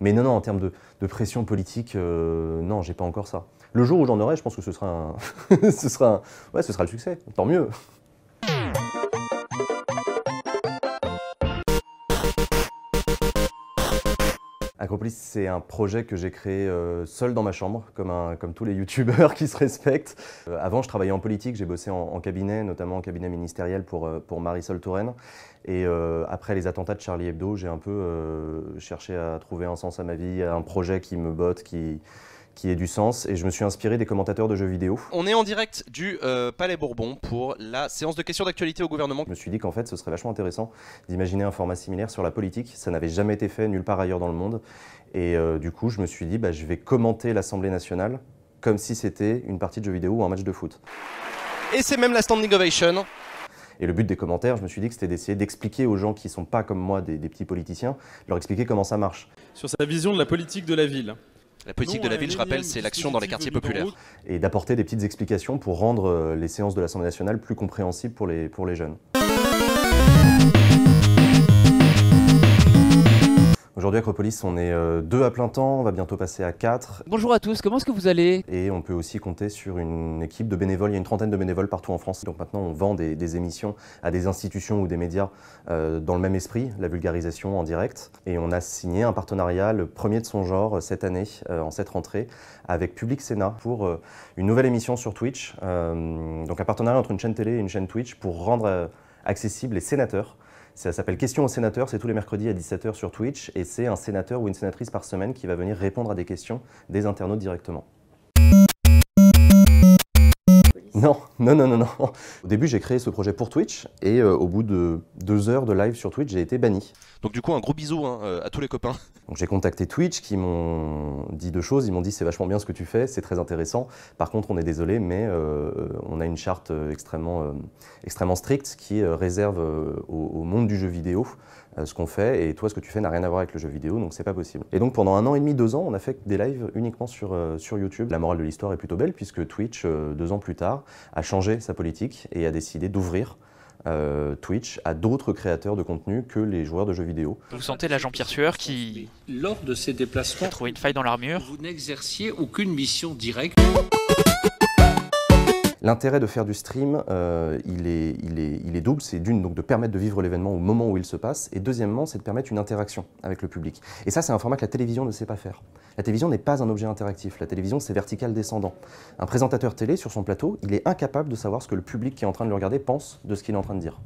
Mais non, non, en termes de, pression politique, euh, non, j'ai pas encore ça. Le jour où j'en aurai, je pense que ce sera ce sera ouais, ce sera le succès. Tant mieux. Acropolis, c'est un projet que j'ai créé euh, seul dans ma chambre, comme, tous les youtubeurs qui se respectent. Euh, avant, je travaillais en politique, j'ai bossé en, cabinet, notamment en cabinet ministériel pour, euh, pour Marisol Touraine. Et après les attentats de Charlie Hebdo, j'ai un peu cherché à trouver un sens à ma vie, un projet qui me botte, qui, qui ait du sens. Et je me suis inspiré des commentateurs de jeux vidéo. On est en direct du euh, Palais Bourbon pour la séance de questions d'actualité au gouvernement. Je me suis dit qu'en fait, ce serait vachement intéressant d'imaginer un format similaire sur la politique. Ça n'avait jamais été fait nulle part ailleurs dans le monde. Et euh, du coup, je me suis dit, bah, je vais commenter l'Assemblée nationale comme si c'était une partie de jeu vidéo ou un match de foot. Et c'est même la standing ovation. Et le but des commentaires, je me suis dit que c'était d'essayer d'expliquer aux gens qui ne sont pas comme moi des, petits politiciens, leur expliquer comment ça marche. Sur sa vision de la politique de la ville. La politique de la ville, je rappelle, c'est l'action dans les quartiers populaires. Et d'apporter des petites explications pour rendre euh, les séances de l'Assemblée nationale plus compréhensibles pour les, pour les jeunes. Aujourd'hui, Acropolis, on est euh, deux à plein temps, on va bientôt passer à quatre. Bonjour à tous, comment est-ce que vous allez Et on peut aussi compter sur une équipe de bénévoles, il y a une trentaine de bénévoles partout en France. Donc maintenant, on vend des, émissions à des institutions ou des médias euh, dans le même esprit, la vulgarisation en direct. Et on a signé un partenariat, le premier de son genre, euh, cette année, en cette rentrée, avec Public Sénat pour une nouvelle émission sur Twitch. donc un partenariat entre une chaîne télé et une chaîne Twitch pour rendre accessibles les sénateurs ça s'appelle Questions au sénateur c'est tous les mercredis à 17h sur Twitch, et c'est un sénateur ou une sénatrice par semaine qui va venir répondre à des questions des internautes directement. Non, non, non, non, non. Au début, j'ai créé ce projet pour Twitch et euh, au bout de deux heures de live sur Twitch, j'ai été banni. Donc du coup, un gros bisou hein, euh, à tous les copains. Donc j'ai contacté Twitch qui m'ont dit deux choses. Ils m'ont dit c'est vachement bien ce que tu fais, c'est très intéressant. Par contre, on est désolé, mais euh, on a une charte extrêmement, extrêmement stricte qui réserve au, monde du jeu vidéo ce qu'on fait et toi ce que tu fais n'a rien à voir avec le jeu vidéo donc c'est pas possible. Et donc pendant un an et demi, deux ans, on a fait des lives uniquement sur, sur YouTube. La morale de l'histoire est plutôt belle puisque Twitch, deux ans plus tard, a changé sa politique et a décidé d'ouvrir euh, Twitch à d'autres créateurs de contenu que les joueurs de jeux vidéo. Vous sentez l'agent Pierre Sueur qui, lors de ses déplacements, a trouvé une faille dans l'armure Vous n'exerciez aucune mission directe. L'intérêt de faire du stream, euh, il, est, double. C'est d'une, donc de permettre de vivre l'événement au moment où il se passe, et deuxièmement, c'est de permettre une interaction avec le public. Et ça, c'est un format que la télévision ne sait pas faire. La télévision n'est pas un objet interactif. La télévision, c'est vertical descendant. Un présentateur télé sur son plateau, il est incapable de savoir ce que le public qui est en train de le regarder pense de ce qu'il est en train de dire.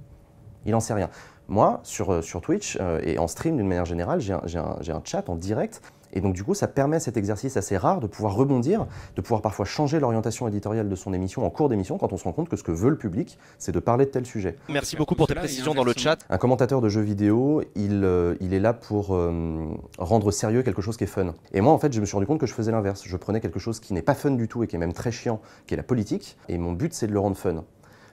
Il n'en sait rien. Moi, sur, euh, Twitch euh, et en stream d'une manière générale, j'ai un chat en direct et donc du coup, ça permet cet exercice assez rare de pouvoir rebondir, de pouvoir parfois changer l'orientation éditoriale de son émission en cours d'émission quand on se rend compte que ce que veut le public, c'est de parler de tel sujet. Merci beaucoup pour tes précisions dans le chat. Un commentateur de jeux vidéo, il, euh, est là pour euh, rendre sérieux quelque chose qui est fun. Et moi, en fait, je me suis rendu compte que je faisais l'inverse. Je prenais quelque chose qui n'est pas fun du tout et qui est même très chiant, qui est la politique, et mon but, c'est de le rendre fun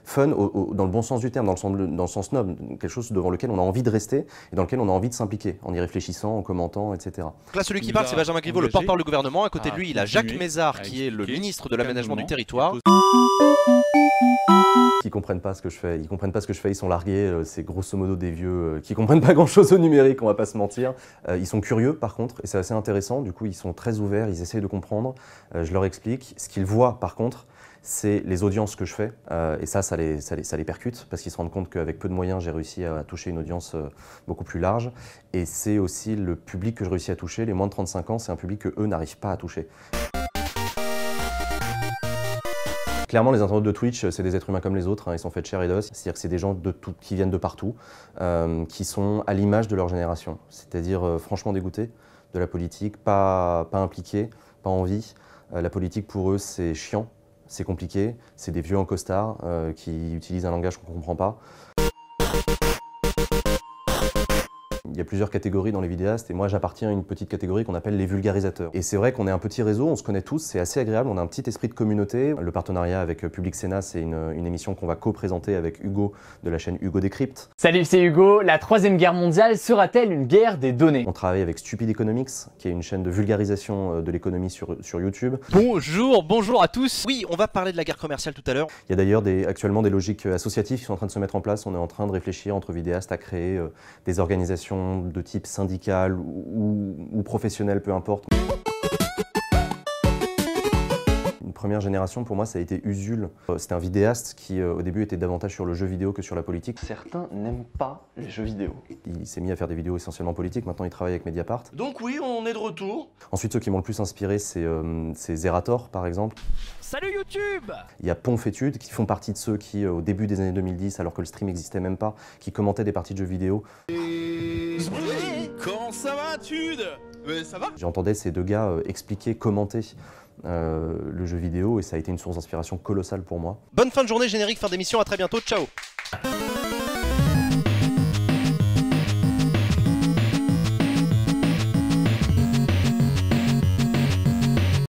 fun dans le bon sens du terme, dans le sens, dans sens noble, quelque chose devant lequel on a envie de rester et dans lequel on a envie de s'impliquer, en y réfléchissant, en commentant, etc. Donc là, celui qui parle, c'est Benjamin Griveaux, le porte-parole du gouvernement. À côté de lui, il a Jacques Mézard, qui est le ministre de l'aménagement du territoire. Qui comprennent pas ce que je fais, ils comprennent pas ce que je fais, ils sont largués, euh, c'est grosso modo des vieux euh, qui comprennent pas grand chose au numérique, on va pas se mentir. Euh, ils sont curieux par contre, et c'est assez intéressant, du coup ils sont très ouverts, ils essayent de comprendre, je leur explique. Ce qu'ils voient par contre, c'est les audiences que je fais. Euh, et ça, ça les, percute parce qu'ils se rendent compte qu'avec peu de moyens, j'ai réussi à toucher une audience euh, beaucoup plus large. Et c'est aussi le public que je réussis à toucher. Les moins de 35 ans, c'est un public que eux n'arrivent pas à toucher. clairement, les internautes de Twitch, euh, c'est des êtres humains comme les autres, hein. ils sont faits de chair et d'os, c'est-à-dire que c'est des gens qui viennent de partout, qui sont à l'image de leur génération, c'est-à-dire franchement dégoûtés de la politique, pas, impliqués, pas envie. la politique pour eux, c'est chiant, c'est compliqué, c'est des vieux en costard euh, qui utilisent un langage qu'on ne comprend pas il y a plusieurs catégories dans les vidéastes et moi j'appartiens à une petite catégorie qu'on appelle les vulgarisateurs. Et c'est vrai qu'on est un petit réseau, on se connaît tous, c'est assez agréable, on a un petit esprit de communauté. Le partenariat avec Public Sénat, c'est une, émission qu'on va co-présenter avec Hugo de la chaîne Hugo Décrypte. Salut, c'est Hugo. La troisième guerre mondiale sera-t-elle une guerre des données On travaille avec Stupid Economics, qui est une chaîne de vulgarisation euh, de l'économie sur, YouTube. Bonjour, bonjour à tous. Oui, on va parler de la guerre commerciale tout à l'heure. Il y a d'ailleurs actuellement des logiques euh, associatives qui sont en train de se mettre en place. On est en train de réfléchir entre vidéastes à créer euh, des organisations de type syndical ou professionnel, peu importe. première génération, pour moi, ça a été Usul. Euh, C'était un vidéaste qui, euh, au début, était davantage sur le jeu vidéo que sur la politique. Certains n'aiment pas les jeux vidéo. Il s'est mis à faire des vidéos essentiellement politiques. Maintenant, il travaille avec Mediapart. Donc oui, on est de retour. Ensuite, ceux qui m'ont le plus inspiré, c'est euh, Zerator, par exemple. Salut YouTube Il y a Tude, qui font partie de ceux qui, au début des années 2010, alors que le stream n'existait même pas, qui commentaient des parties de jeux vidéo. Et... ça va, Tude ça va J'entendais ces deux gars expliquer, commenter euh, le jeu vidéo et ça a été une source d'inspiration colossale pour moi. Bonne fin de journée générique, fin d'émission, à très bientôt, ciao